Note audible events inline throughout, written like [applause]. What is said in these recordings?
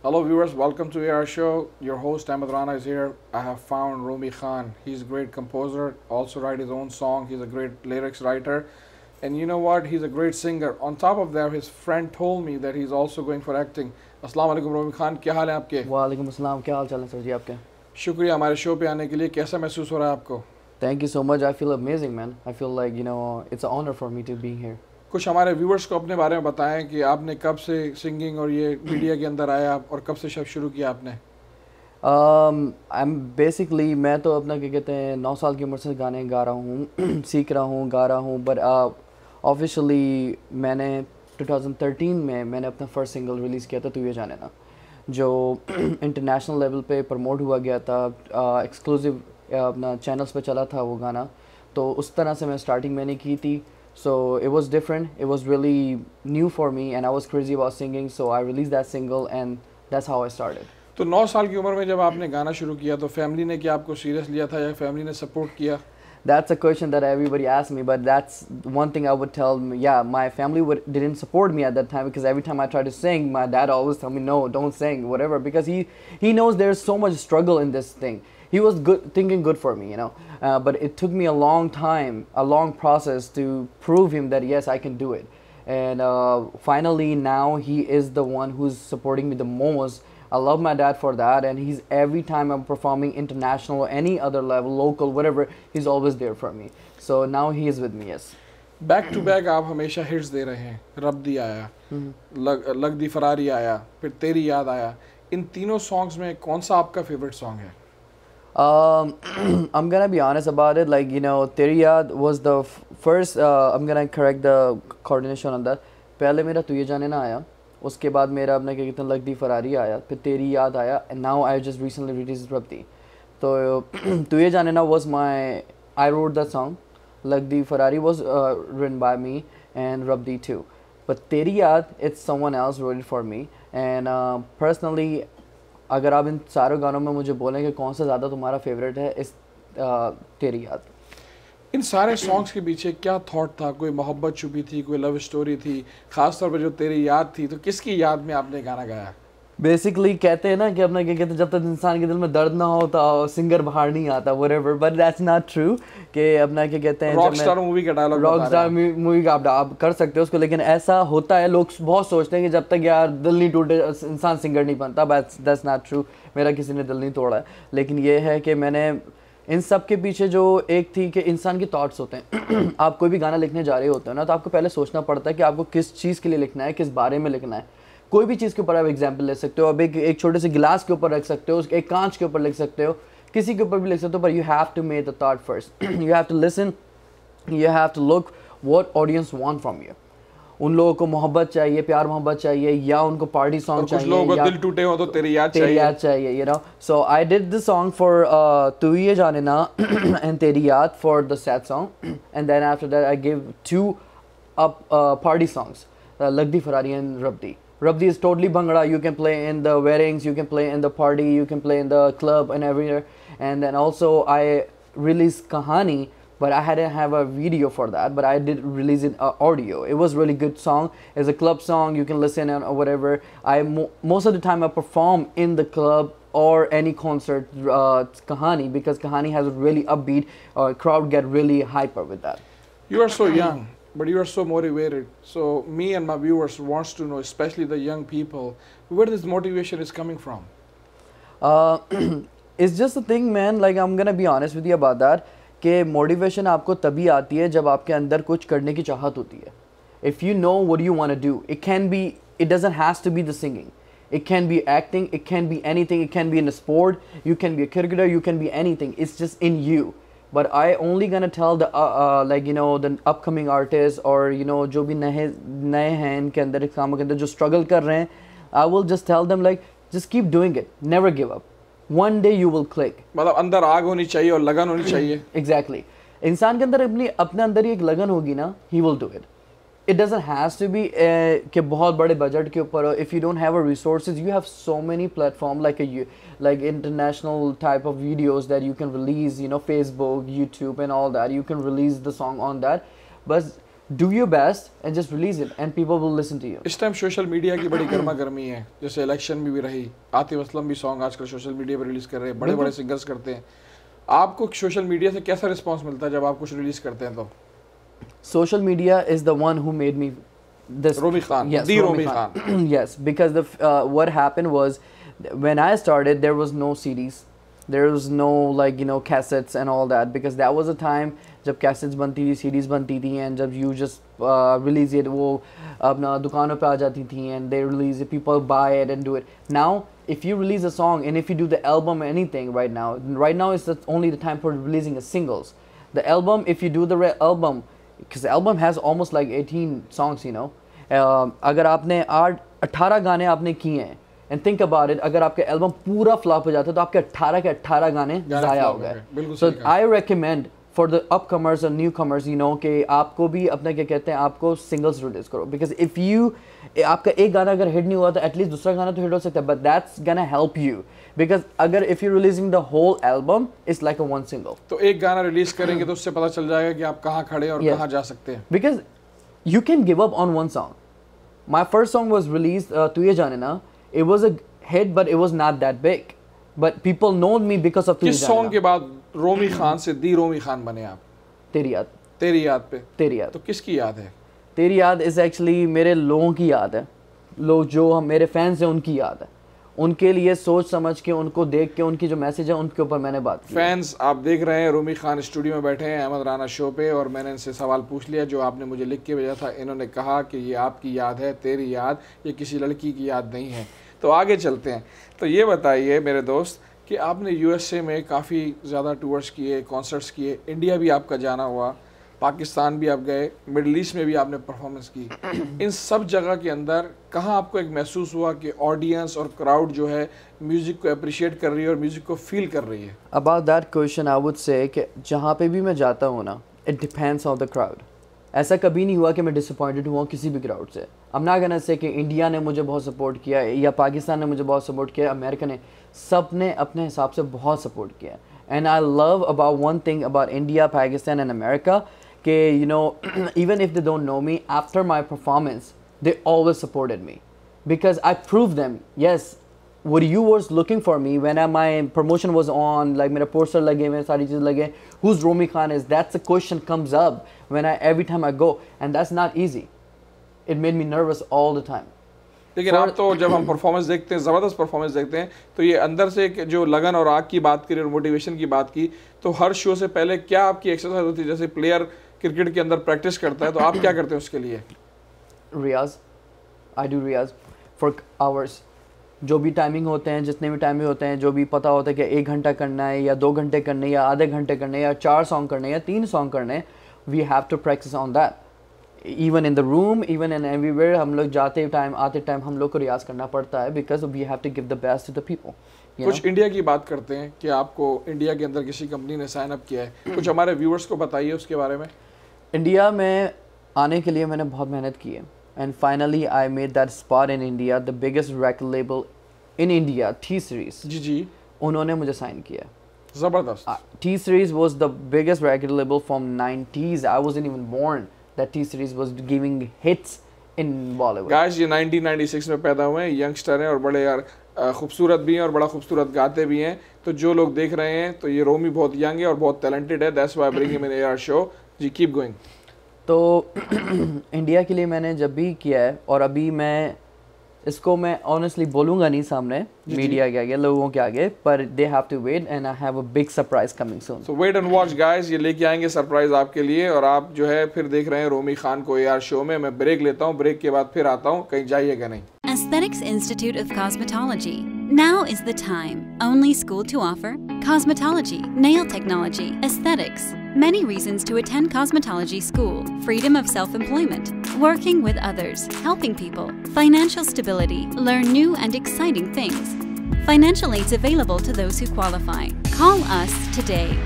Hello viewers, welcome to AR Show. Your host Ahmed Rana is here. I have found Rumi Khan. He's a great composer, also write his own song. He's a great lyrics writer. And you know what? He's a great singer. On top of that, his friend told me that he's also going for acting. अस्सलाम वालेकुम रोमी खान क्या हाल है आपके वालेकुम अस्सलाम क्या हाल चाल है सर जी आपके शुक्रिया हमारे शो पे आने के लिए कैसा महसूस हो रहा है आपको thank you so much I feel amazing man I feel like you know it's honour for me to be here कुछ हमारे व्यूवर्स को अपने बारे में बताएं कि आपने कब से सिंगिंग और ये मीडिया के अंदर आया और कब से शब शुरू किया आपने आई एम बेसिकली मैं तो अपना क्या कहते हैं नौ साल की उम्र से गाने गा रहा हूँ [clears throat] सीख रहा हूँ गा रहा हूँ बट ऑफिशली uh, मैंने 2013 में मैंने अपना फर्स्ट सिंगल रिलीज़ किया था तू ये जाने ना जो इंटरनेशनल [clears throat] लेवल पे प्रमोट हुआ गया था एक्सक्लूसिव अपना चैनल्स पे चला था वो गाना तो उस तरह से मैं स्टार्टिंग मैंने की थी so it was different it was really new for me and I was crazy about singing so I release that single and that's how I started तो नौ साल की उम्र में जब आपने गाना शुरू किया तो फैमिली ने क्या आपको सीरियस लिया था या फैमिली ने सपोर्ट किया that's a question that everybody asked me but that's one thing i would tell yeah my family would didn't support me at that time because every time i tried to sing my dad always tell me no don't sing whatever because he he knows there's so much struggle in this thing he was good thinking good for me you know uh, but it took me a long time a long process to prove him that yes i can do it and uh, finally now he is the one who's supporting me the most I love my dad for that, and he's every time I'm performing international or any other level, local, whatever, he's always there for me. So now he is with me, yes. Back to back आप हमेशा hits दे रहे हैं रब दी आया लग लग दी Ferrari आया फिर तेरी याद आया इन तीनों सॉन्ग्स में कौन सा आपका फेवरेट सॉन्ग हi I'm gonna be honest about it. Like you know, याद was the first. Uh, I'm gonna correct the coordination on that. पहले मेरा तू ये जाने ना आया उसके बाद मेरा अपना क्या कहते हैं लगदी फरारी आया फिर तेरी याद आया and now I just recently release Rabdi तो [clears throat] तो Ye Jaane Na was my I wrote the song Lagdi Ferrari was written by me and Rabdi too but Teri Yaad it's someone else wrote for me and personally अगर आप इन सारों गानों में मुझे बोलें कि कौन सा ज़्यादा तुम्हारा फेवरेट है इस uh, तेरी याद इन सारे सॉन्ग्स के पीछे क्या थॉट था कोई मोहब्बत छुपी थी कोई लव स्टोरी थी खासतौर पर जो तेरी याद थी तो किसकी याद में आपने गाना गाया बेसिकली कहते हैं ना कि अपना क्या कहते हैं जब तक इंसान के दिल में दर्द ना होता तो सिंगर बाहर नहीं आता वो रेवर बट दैट्स नॉट ट्रू कि अपना क्या कहते हैं रॉकस्टार मूवी का डायलॉग रॉकस्टार मूवी का आप, कर सकते हो उसको लेकिन ऐसा होता है लोग बहुत सोचते हैं कि जब तक यार दिल नहीं टूटे इंसान सिंगर नहीं बनता बट दैट्स नॉट ट्रू मेरा किसी ने दिल नहीं तोड़ा लेकिन ये है कि मैंने इन सब के पीछे जो एक थी कि इंसान के थॉट्स होते हैं [clears throat] आप कोई भी गाना लिखने जा रहे होते हो ना तो आपको पहले सोचना पड़ता है कि आपको किस चीज़ के लिए लिखना है किस बारे में लिखना है कोई भी चीज़ के ऊपर आप एग्जाम्पल ले सकते हो अब एक एक छोटे से गिलास के ऊपर रख सकते हो एक कांच के ऊपर लिख सकते हो किसी के ऊपर भी लिख सकते हो पर you have to make the thought first you have to listen you have to look what audience want from you उन लोगों को मोहब्बत चाहिए प्यार मोहब्बत चाहिए या उनको पार्टी सॉन्ग चाहिए लोगों का दिल टूटे हो तो तेरी याद तेरी याद चाहिए you know so I did the song for Tu Ye Jaane Na and [clears throat] Teri Yaad for the sad song and then after that I give two up party songs Lagdi Ferrari and Rabdi Rabdi is totally bhangra you can play in the weddings you can play in the party you can play in the club and everywhere. And then also I release Kahani but I hadn't have a video for that but I did release an uh, audio it was really good song it's a club song you can listen and or whatever I mo most of the time I perform in the club or any concert uh, Kahani because Kahani has a really upbeat uh, crowd get really hyper with that you are so young but you are so motivated so me and my viewers wants to know especially the young people where this motivation is coming from uh, [clears throat] it's just a thing man like i'm gonna be honest with you about that कि motivation आपको तभी आती है जब आपके अंदर कुछ करने की चाहत होती है if you know what you want do it can be it doesn't has to be the singing it can be acting it can be anything it can be in sport you can be a cricketer you can be anything it's just in you but I only can tell the like you know the upcoming artist और you know जो भी नए नए हैं इनके अंदर कामों के अंदर जो स्ट्रगल कर रहे हैं I will just tell them like just keep doing it never give up one day you will click मतलब अंदर आग होनी चाहिए और लगन होनी चाहिए एग्जैक्टली exactly. इंसान के अंदर अपनी अपने अंदर ही एक लगन होगी ना he will do it it doesn't has to be कि बहुत बड़े बजट के ऊपर if you don't have a resources you have so many platform like like international type of videos that you can release you know Facebook YouTube and all that you can release the song on that बस do your best and just release it and people will listen to you इस time social media की बड़ी गर्मा गर्मी है जैसे election में भी रही आतिफ असलम भी सॉन्ग आजकल सोशल मीडिया पर रिलीज कर रहे हैं बड़े बड़े सिंगर्स करते हैं आपको सोशल मीडिया से कैसा रिस्पॉन्स मिलता है जब आप कुछ रिलीज करते हैं तो social media is the one who made me this Romy Khan. Yes, the Romy, Khan. [clears throat] yes, because the uh, what happened was when I started, there was no CDs. there was no like you know cassettes and all that because that was a time जब cassettes बनती थी CDs बनती थी and जब you just release it वो अपना दुकानों पे आ जाती थी and they release people buy it and do it now if you release a song and if you do the album anything right now right now is only the time for releasing singles the album if you do the album because the album has almost like 18 songs you know uh, अगर आपने आठ अट्ठारह गाने आपने किए हैं and think about it अगर आपका एल्बम पूरा फ्लॉप हो जाता है तो आपके 18 के 18 गाने ज़ाया हो गए so I recommend for the upcomers और न्यू कमर्स यू नो कि आपको भी अपना क्या कहते हैं आपको सिंगल्स रिलीज करो बिकॉज इफ़ यू आपका एक गाना अगर हिट नहीं हुआ तो एटलीस्ट दूसरा गाना तो हिट हो सकता है बट दैट्स गाना हेल्प यू बिकॉज अगर if you releasing the whole album is like a one single तो एक गाना रिलीज करेंगे तो उससे पता चल जाएगा कि आप कहाँ खड़े और yes. कहाँ जा सकते हैं because you can give up on one song my first song was release Tu Ye Jaane ना it was a hit but it was not that big but people know me because of किस सॉन्ग के बाद रोमी खान से दी रोमी खान बने आप तेरी याद तेरी याद पे तेरी याद तो किसकी याद है तेरी याद इज एक्चुअली मेरे लोगों की याद है लोग जो हम मेरे फैंस हैं उनकी याद है उनके लिए सोच समझ के उनको देख के उनकी जो मैसेज है उनके ऊपर मैंने बात की फैंस आप देख रहे हैं रूमी खान स्टूडियो में बैठे हैं अहमद राना शो पे और मैंने इनसे सवाल पूछ लिया जो आपने मुझे लिख के भेजा था इन्होंने कहा कि ये आपकी याद है तेरी याद ये किसी लड़की की याद नहीं है तो आगे चलते हैं तो ये बताइए मेरे दोस्त कि आपने यूएसए में काफ़ी ज़्यादा टूर्स किए कॉन्सर्ट्स किए इंडिया भी आपका जाना हुआ पाकिस्तान भी आप गए मिडल ईस्ट में भी आपने परफॉर्मेंस की [coughs] इन सब जगह के अंदर कहाँ आपको एक महसूस हुआ कि ऑडियंस और क्राउड जो है म्यूज़िक को अप्रिशिएट कर रही है और म्यूज़िक को फील कर रही है about that question I would say कि जहाँ पे भी मैं जाता हूँ ना it depends on the crowd ऐसा कभी नहीं हुआ कि मैं डिसअपॉइंटेड हुआ किसी भी क्राउड से अब ना कहना से कि इंडिया ने मुझे बहुत सपोर्ट किया या पाकिस्तान ने मुझे बहुत सपोर्ट किया अमेरिका ने सब ने अपने हिसाब से बहुत सपोर्ट किया and I love about one thing about India Pakistan and America okay, you know, [clears throat] even if they don't know me, after my performance, they always supported me because I proved them, yes, what you was looking for me when my promotion was on, like मेरा poster लगे मेरे सारी चीज़ लगे, who's Romy Khan is? That's the question comes up when I every time I go, and that's not easy. It made me nervous all the time. लेकिन आप तो जब हम परफॉर्मेंस देखते हैं ज़बरदस्त परफॉर्मेंस देखते हैं तो ये अंदर से जो लगन और आग की बात करी और मोटिवेशन की बात की तो हर शो से पहले क्या आपकी एक्सरसाइज होती है जैसे प्लेयर क्रिकेट के अंदर प्रैक्टिस करता है तो आप क्या करते हैं उसके लिए रियाज आई डू रियाज फॉर आवर्स जो भी टाइमिंग होते हैं जितने भी टाइमिंग होते हैं जो भी पता होता है कि एक घंटा करना है या दो घंटे करने या आधे घंटे करने या चार सॉन्ग करने या तीन सॉन्ग करने we have to practice on that even in the room even in where हम लोग जाते टाइम आते टाइम हम लोग को रियाज करना पड़ता है because we have to give the best to the people कुछ know? इंडिया की बात करते हैं कि आपको इंडिया के अंदर किसी कंपनी ने साइन अप किया है कुछ हमारे व्यूअर्स को बताइए उसके बारे में इंडिया में आने के लिए मैंने बहुत मेहनत की है and finally I made that spot in India the biggest rack label in India T Series जी जी उन्होंने मुझे साइन किया जबरदस्त T Series was the biggest rack label from 90s I was even born that T Series was giving hits in Bollywood guys ये 1996 में पैदा हुए हैं यंगस्टर हैं और बड़े यार खूबसूरत भी हैं और बड़ा खूबसूरत गाते भी हैं तो जो लोग देख रहे हैं तो ये रोमी बहुत यंग है और बहुत टैलेंटेड है that's why bring him in show जी कीप गोइंग तो इंडिया [clears throat] के लिए मैंने जब भी किया है और अभी मैं इसको मैं ऑनेस्टली बोलूंगा नहीं सामने मीडिया के आगे लोगों के आगे पर they have to wait and I have a big surprise coming soon so wait and watch guys ये लेके आएंगे सरप्राइज आपके लिए और आप जो है फिर देख रहे हैं रोमी खान को यार शो में मैं ब्रेक लेता हूं ब्रेक के बाद फिर आता हूं कहीं जाइएगा नहीं aesthetics institute of cosmetology Now is the time. Only school to offer cosmetology, nail technology, aesthetics, Many reasons to attend cosmetology school freedom of self employment, working with others, helping people, financial stability, learn new and exciting things. Financial aid's available to those who qualify. Call us today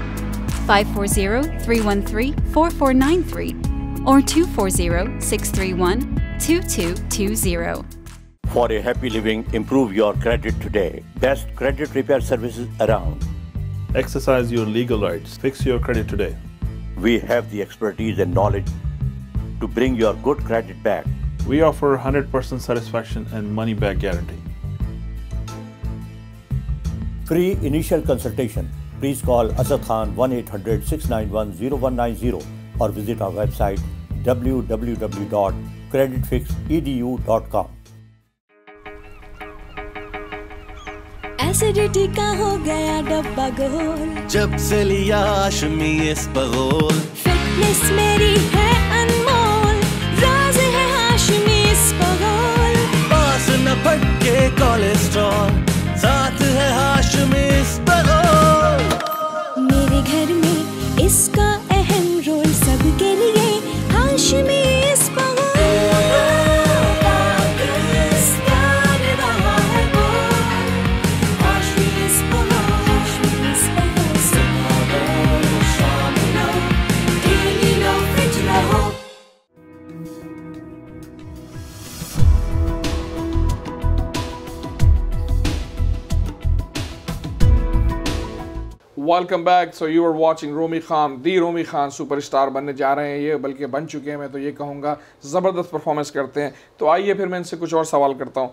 540 313 4493 or 240 631 2220. For a happy living, improve your credit today. Best credit repair services around. Exercise your legal rights. Fix your credit today. We have the expertise and knowledge to bring your good credit back. We offer 100% satisfaction and money back guarantee. Free initial consultation. Please call Asad Khan 1-800-691-0190 or visit our website www.creditfixedu.com. Acidity का हो गया डब्बा गोल जब से लिया आशमी इस बगोल fitness मेरी है अनमोल राज है आशमी इस बगोल पास न पटके कोलेस्ट्रॉल साथ है आशमी इस बगोल मेरे घर में इसका अहम रोल सबके लिए welcome back so you are watching Romi Khan the Romi Khan superstar बनने जा रहे हैं ये बल्कि बन चुके हैं मैं तो ये कहूँगा ज़बरदस्त परफॉर्मेंस करते हैं तो आइए फिर मैं इनसे कुछ और सवाल करता हूँ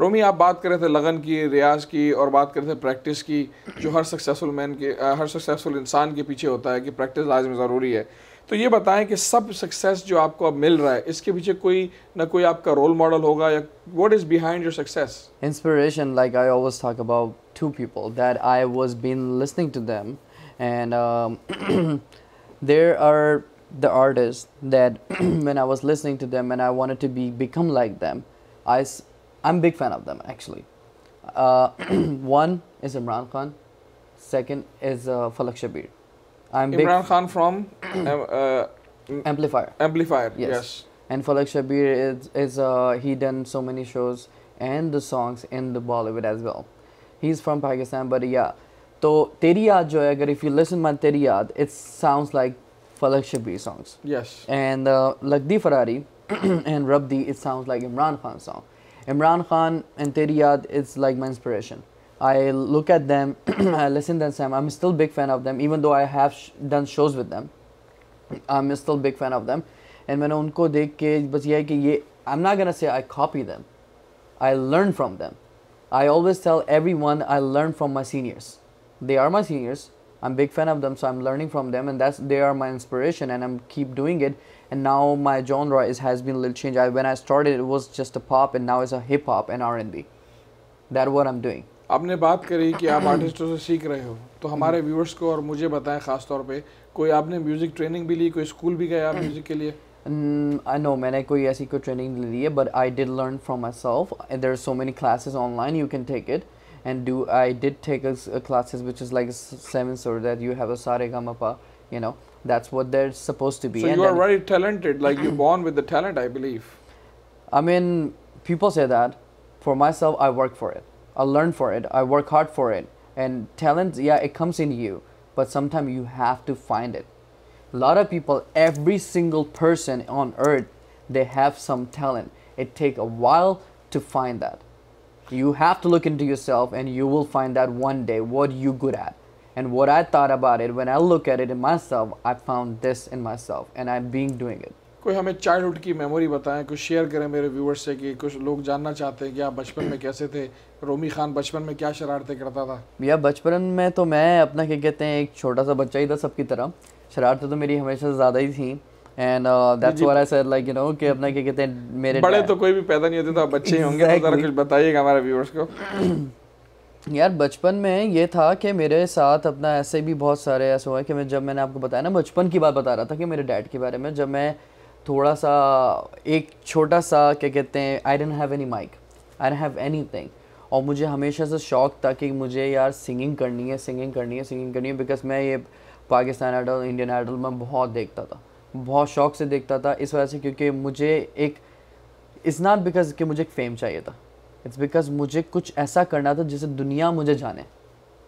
रोमी आप बात कर रहे थे लगन की रियाज की और बात कर रहे थे प्रैक्टिस की जो हर सक्सेसफुल मैन के हर सक्सेसफुल इंसान के पीछे होता है कि प्रैक्टिस लाजम ज़रूरी है तो ये बताएं कि सब सक्सेस जो आपको अब मिल रहा है इसके पीछे कोई ना कोई आपका रोल मॉडल होगा या what is behind your success inspiration like I always talk about to people that I was been listening to them and there are the artists that [clears throat] when I was listening to them and I wanted to be become like them, I I'm big fan of them actually. Uh, [clears throat] one is Imran Khan, second is uh, Falak Shabir. I'm Imran Khan from [clears throat] um, uh, Amplifier. Amplifier. Yes. yes. And Falak Shabir is is uh, he done so many shows and the songs in the Bollywood as well. He's from Pakistan, but yeah. So Teri jo hai, if you listen to Teriyad, it sounds like Falak Shabir songs. Yes. And uh, Lagdi Ferrari [clears throat] and Rabdi, it sounds like Imran Khan song. Imran Khan and Teriyad is it's like my inspiration. I look at them, [clears throat] listen to them. I'm still a big fan of them, even though I have done shows with them. I'm still a big fan of them. And when I I'm not going to say I copy them. I learn from them. I always tell everyone I learn from my seniors. They are my seniors. I'm a big fan of them, so I'm learning from them, and that's they are my inspiration, and I'm keep doing it. And now my genre is has been a little change. when I started, it was just a pop, and now it's a hip hop and R&B. That's what I'm doing. आपने बात करी कि आप आर्टिस्टों से सीख रहे हो तो हमारे व्यूअर्स को और मुझे बताएं ख़ास तौर पे कोई आपने म्यूज़िक ट्रेनिंग भी ली कोई स्कूल भी गया म्यूज़िक के लिए आई mm, नो मैंने कोई ऐसी कोई ट्रेनिंग ली है but I did learn from myself there are so many classes online you can take it and do I did take classes which is like seven so that you have a सारे गा मपा you know that's what there suppose to be you are very talented like you born with born with I talent i believe i mean people say that for myself i work for I learn for it. I work hard for it. And talent, yeah, it comes in you, but sometimes you have to find it. A lot of people, every single person on earth, they have some talent. It take a while to find that. You have to look into yourself and you will find that one day what you good at. And what I thought about it, when I look at it in myself, I found this in myself and I'm being doing it. कोई हमें childhood की memory बताएं कुछ share करें मेरे viewers से कि कुछ लोग जानना चाहते हैं कि आप बचपन में कैसे थे रोमी खान बचपन में क्या शरारतें करता था भैया बचपन में तो मैं अपना क्या कहते हैं एक छोटा सा बच्चा ही था सबकी तरह शरारतें तो मेरी हमेशा से ज़्यादा ही थी and that's what I said like you know कि अपना क्या कहते हैं मेरे बड़े तो कोई भी पैदा नहीं होते तो आप बच्चे ही होंगे तो कुछ बताइएगा हमारे व्यूअर्स को [clears throat] यार बचपन में ये था कि मेरे साथ अपना ऐसे भी बहुत सारे ऐसे हुए कि मैं जब मैंने आपको बताया ना बचपन की बात बता रहा था कि मेरे डैड के बारे में जब मैं थोड़ा सा एक छोटा सा क्या कहते हैं I didn't have any mic I didn't have anything और मुझे हमेशा से शौक था कि मुझे यार सिंगिंग करनी है सिंगिंग करनी है सिंगिंग करनी है बिकॉज मैं ये पाकिस्तान आइडल इंडियन आइडल मैं बहुत देखता था बहुत शौक से देखता था इस वजह से क्योंकि मुझे एक इट्स नॉट बिकॉज कि मुझे एक फेम चाहिए था इट्स बिकॉज मुझे कुछ ऐसा करना था जिससे दुनिया मुझे जाने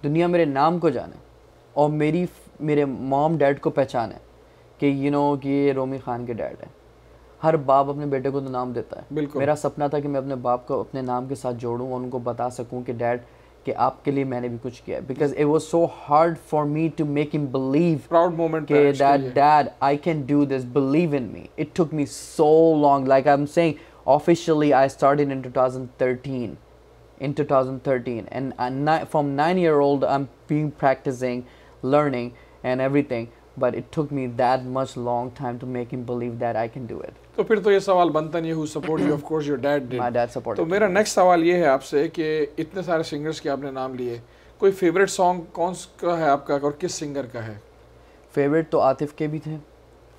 दुनिया मेरे नाम को जाने और मेरी मेरे मॉम डैड को पहचाने कि यू नो कि ये रोमी खान के डैड है हर बाप अपने बेटे को तो नाम देता है मेरा सपना था कि मैं अपने बाप को अपने नाम के साथ जोड़ूँ और उनको बता सकूँ कि डैड कि आपके लिए मैंने भी कुछ किया because it was so hard for me to make him believe proud moment के that dad I can do this believe in me it took me so long like I am saying officially I started in 2013 in 2013 and from 9 year old i'm being practicing learning and everything but it took me that much long time to make him believe that I can do it तो फिर तो ये सवाल बनता नहीं who support you of course your dad did my dad support तो मेरा next सवाल ये है आपसे कि इतने सारे सिंगर्स के आपने नाम लिए कोई फेवरेट सॉन्ग कौन का है आपका और किस सिंगर का है फेवरेट तो आतिफ के भी थे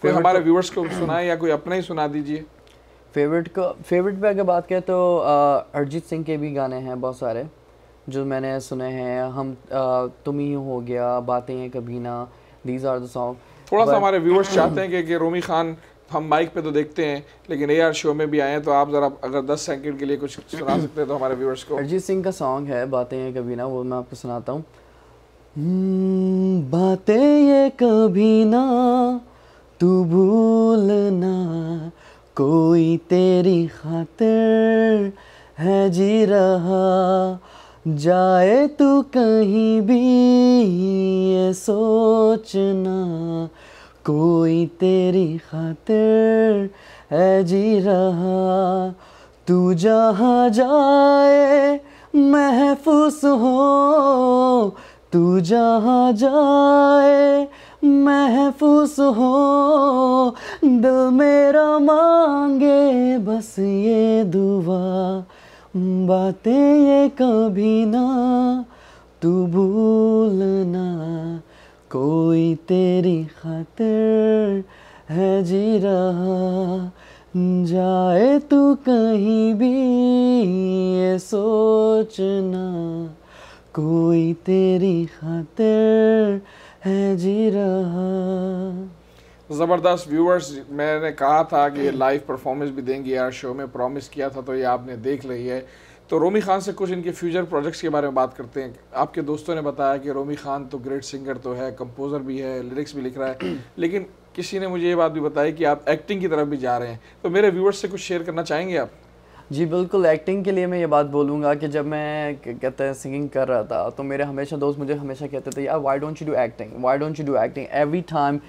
कोई हमारे व्यूअर्स तो- को सुनाए या कोई अपना ही सुना दीजिए फेवरेट का फेवरेट पे अगर बात करें तो अरिजीत सिंह के भी गाने हैं बहुत सारे जो मैंने सुने हैं हम तुम ही हो गया बातें हैं कभी ना दीज आर दॉन्ग थोड़ा सा हमारे व्यूअर्स चाहते हैं कि, रोमी खान हम माइक पे तो देखते हैं लेकिन एआर शो में भी आए हैं तो आप ज़रा अगर 10 सेकंड के लिए कुछ सुना सकते हैं तो हमारे व्यूअर्स को अरिजीत सिंह का सॉन्ग है बातें ये कभी ना वो मैं आपको सुनाता हूँ हम्म, बातें ये कभी ना तू भूल ना कोई तेरी खातिर है जी रहा जाए तू कहीं भी ये सो सोचना कोई तेरी खातिर है जी रहा तू जहाँ जाए महफूस हो तू जहाँ जाए महफूस हो दिल मेरा मांगे बस ये दुआ बातें ये कभी ना तू भूलना कोई तेरी खातिर है जी रहा जाए तू कहीं भी ये सोचना कोई तेरी खातिर है जी रहा ज़बरदस्त व्यूअर्स मैंने कहा था कि ये लाइव परफॉर्मेंस भी देंगी यार शो में प्रॉमिस किया था तो ये आपने देख ली है तो रोमी खान से कुछ इनके फ्यूचर प्रोजेक्ट्स के बारे में बात करते हैं आपके दोस्तों ने बताया कि रोमी खान तो ग्रेट सिंगर तो है कंपोज़र भी है लिरिक्स भी लिख रहा है [clears throat] लेकिन किसी ने मुझे ये बात भी बताई कि आप एक्टिंग की तरफ भी जा रहे हैं तो मेरे व्यूअर्स से कुछ शेयर करना चाहेंगे आप जी बिल्कुल एक्टिंग के लिए मैं ये बात बोलूँगा कि जब मैं कहते हैं सिंगिंग कर रहा था तो मेरे हमेशा दोस्त मुझे हमेशा कहते थे यार why don't you do acting why don't you do acting every time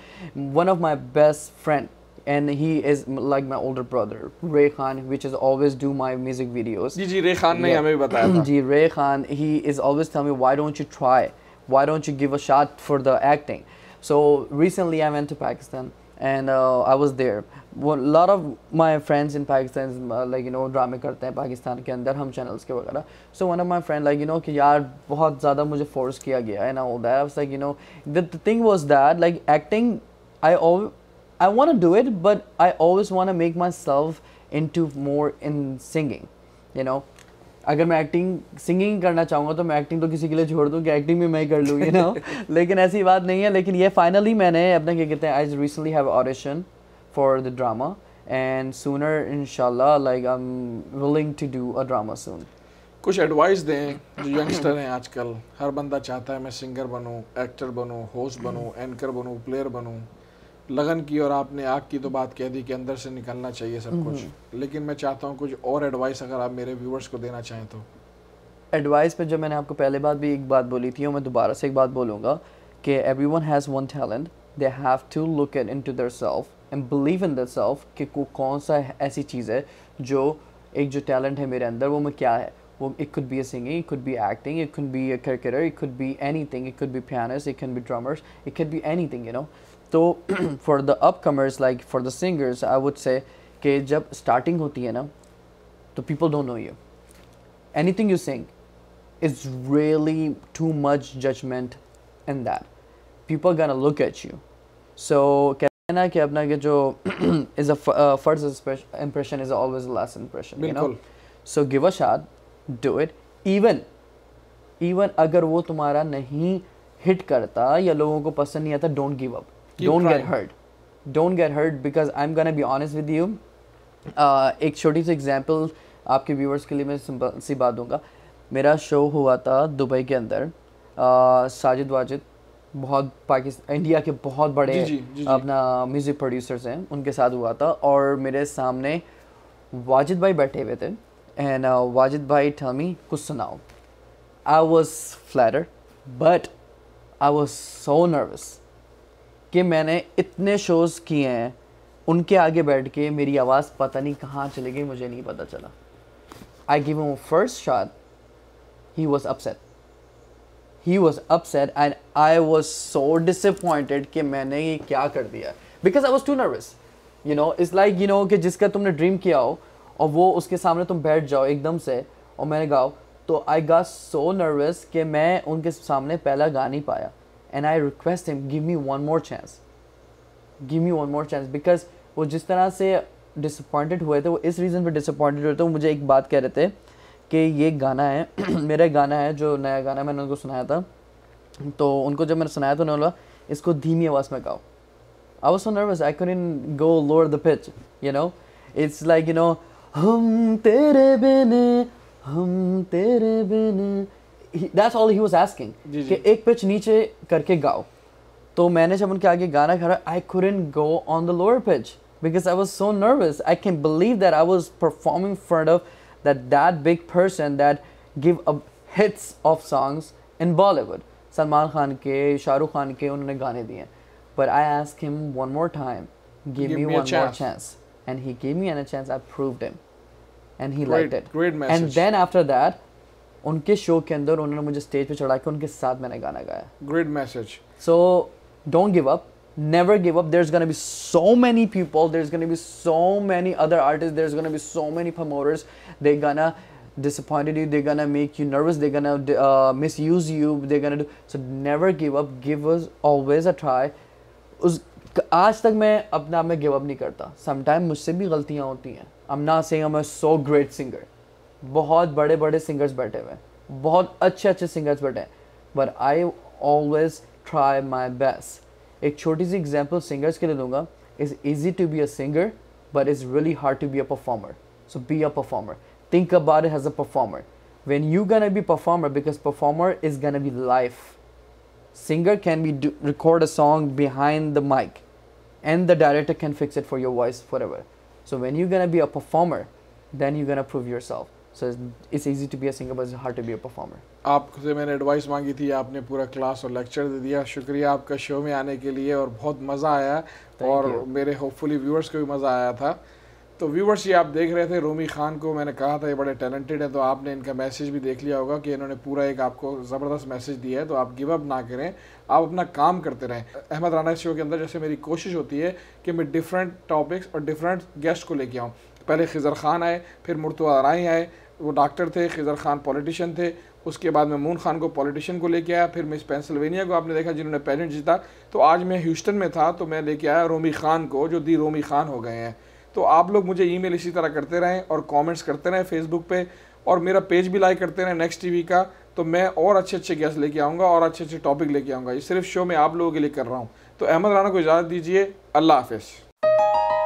one of my best friend and he is like my older brother Ray which is always do my music videos ji ji Ray ne hame bhi bataya tha ji Ray he is always tell me why don't you try why don't you give a shot for the acting so recently i went to pakistan and uh, i was there a lot of my friends in pakistan uh, like you know drama karte hain pakistan ke andar hum channels ke wagara so one of my friend like you know ki yaar bahut zada mujhe force kiya gaya and all that i was like you know the, the thing was that like acting i all. I want to do it, but I always want to make myself into more in singing. You know, अगर मैं acting singing करना चाहूँगा तो मैं acting तो किसी के लिए छोड़ दूँ कि एक्टिंग भी मैं ही कर लूँ यू नो लेकिन ऐसी बात नहीं है लेकिन ये फाइनली मैंने अपना क्या कहते हैं I recently have audition for the drama and sooner इनशाला like I am willing to do a drama soon कुछ एडवाइस दें जो यंगस्टर हैं आजकल हर बंदा चाहता है मैं सिंगर बनूं एक्टर बनूं होस्ट बनूं एंकर बनूं प्लेयर बनूं लगन की और आपने आग की तो बात कह दी कि अंदर से निकलना चाहिए सब कुछ लेकिन मैं चाहता हूँ कुछ और एडवाइस अगर आप मेरे व्यूवर्स को देना चाहें तो एडवाइस पे जब मैंने आपको पहले बात भी एक बात बोली थी और मैं दोबारा से एक बात बोलूँगा कि every one has one talent they have to look and into their self and believe in their self कि को कौन सा ऐसी चीज़ है जो एक जो टैलेंट है मेरे अंदर वो मैं क्या है वो it could be a singing it could be acting it could be a cricketer it could be anything it could be pianist it can be drummers it can be anything you know तो for the upcomers like for the singers I would say कि जब starting होती है ना तो people don't know you anything you sing is really too much judgement in that people gonna look at you so कहते हैं ना कि अपना के जो is a first impression is always last impression so give a shot do it even even अगर वो तुम्हारा नहीं हिट करता या लोगों को पसंद नहीं आता don't give up Keep don't hurt get hurt don't get hurt because I'm gonna be honest with you uh, एक छोटी सी एग्जाम्पल आपके व्यूवर्स के लिए मैं सी बात दूंगा मेरा शो हुआ था दुबई के अंदर uh, साजिद वाजिद बहुत पाकिस्तान इंडिया के बहुत बड़े जी, जी, जी, अपना म्यूज़िक प्रोड्यूसर्स हैं उनके साथ हुआ था और मेरे सामने वाजिद भाई बैठे हुए थे एंड uh, वाजिद भाई ठमी कुछ सुनाओ I was flatter but I was so nervous कि मैंने इतने शोज़ किए हैं उनके आगे बैठ के मेरी आवाज़ पता नहीं कहाँ चली गई मुझे नहीं पता चला I give first shot he was upset he was upset and I was so disappointed कि मैंने ये क्या कर दिया because I was too nervous you know it's like you know कि जिसका तुमने ड्रीम किया हो और वो उसके सामने तुम बैठ जाओ एकदम से और मैंने गाओ तो आई गा सो नर्वस कि मैं उनके सामने पहला गा नहीं पाया and I request him, give me one more chance. Give me one more chance. Because वो जिस तरह से disappointed हुए थे वो इस reason पर disappointed हुए थे वो मुझे एक बात कह रहे थे कि ये गाना है [clears throat] मेरा गाना है जो नया गाना मैंने उनको सुनाया था तो उनको जब मैंने सुनाया तो उन्होंने बोला इसको धीमी आवाज़ में गाओ I was so nervous I can in go lower the pitch you know it's like you know हम तेरे बिन हम तेरे बिन that's all he was asking कि एक पिच नीचे करके गाओ तो मैंने जब उनके आगे गाना खड़ा I couldn't go on the lower pitch because I was so nervous I can believe that I was performing front of that that big person that give a hits of songs in Bollywood Salman Khan के शाहरुख खान के उन्होंने गाने दिए but I ask him one more time give, give me, me one more chance. And he gave me a chance. I proved him, and he great, liked it. Great message. And then after that, उनके show के अंदर उन्होंने मुझे stage पे चढ़ा के उनके साथ मैंने गाना गाया great message so don't give up never give up there is gonna be so many people there is gonna be so many other artist there is gonna be so many famous they gonna disappointed you they गाना make you nervous they gonna misuse you they gonna सो uh, so never give up give us always a try आज तक मैं अपना मैं give up नहीं करता sometime मुझसे भी गलतियां होती हैं I am not saying I am a so great singer बहुत बड़े बड़े सिंगर्स बैठे हुए हैं बहुत अच्छे अच्छे सिंगर्स बैठे हैं but I always try my best एक छोटी सी एग्जाम्पल सिंगर्स के लिए दूंगा It's easy to be a singer but is really hard to be a performer so be a performer think about it as a performer when you gonna be performer because performer is gonna be life singer can be record a song behind the mic and the director can fix it for your voice forever so when you're gonna be a performer then you're gonna prove yourself so it's easy to be a singer but hard to be a performer आपसे मैंने advice मांगी थी आपने पूरा class और lecture दे दिया शुक्रिया आपका शो में आने के लिए और बहुत मज़ा आया Thank और you. मेरे होपफुली व्यूअर्स को भी मज़ा आया था तो व्यूवर्स ये आप देख रहे थे रोमी खान को मैंने कहा था ये बड़े टैलेंटेड हैं तो आपने इनका मैसेज भी देख लिया होगा कि इन्होंने पूरा एक आपको ज़बरदस्त मैसेज दिया है तो आप गिव अप ना करें आप अपना काम करते रहें अहमद राना शो के अंदर जैसे मेरी कोशिश होती है कि मैं डिफरेंट टॉपिक्स और डिफरेंट गेस्ट को लेके आऊँ पहले खिजर खान आए फिर मुर्तवा राय आए वो डॉक्टर थे खिजर खान पॉलिटिशियन थे उसके बाद मून खान को पॉलिटिशियन को लेके आया फिर मिस पेंसिल्वेनिया को आपने देखा जिन्होंने पैलेंट जीता तो आज मैं ह्यूस्टन में था तो मैं लेके आया रोमी खान को जो दी रोमी खान हो गए हैं तो आप लोग मुझे ईमेल इसी तरह करते रहें और कमेंट्स करते रहें फेसबुक पे और मेरा पेज भी लाइक करते रहें नेक्स्ट टी का तो मैं और अच्छे अच्छे गेस्ट लेके आऊँगा और अच्छे अच्छे टॉपिक लेके आऊँगा ये सिर्फ शो में आप लोगों के लिए कर रहा हूँ तो अहमद राना को इजाज़त दीजिए अल्लाह हाफिज़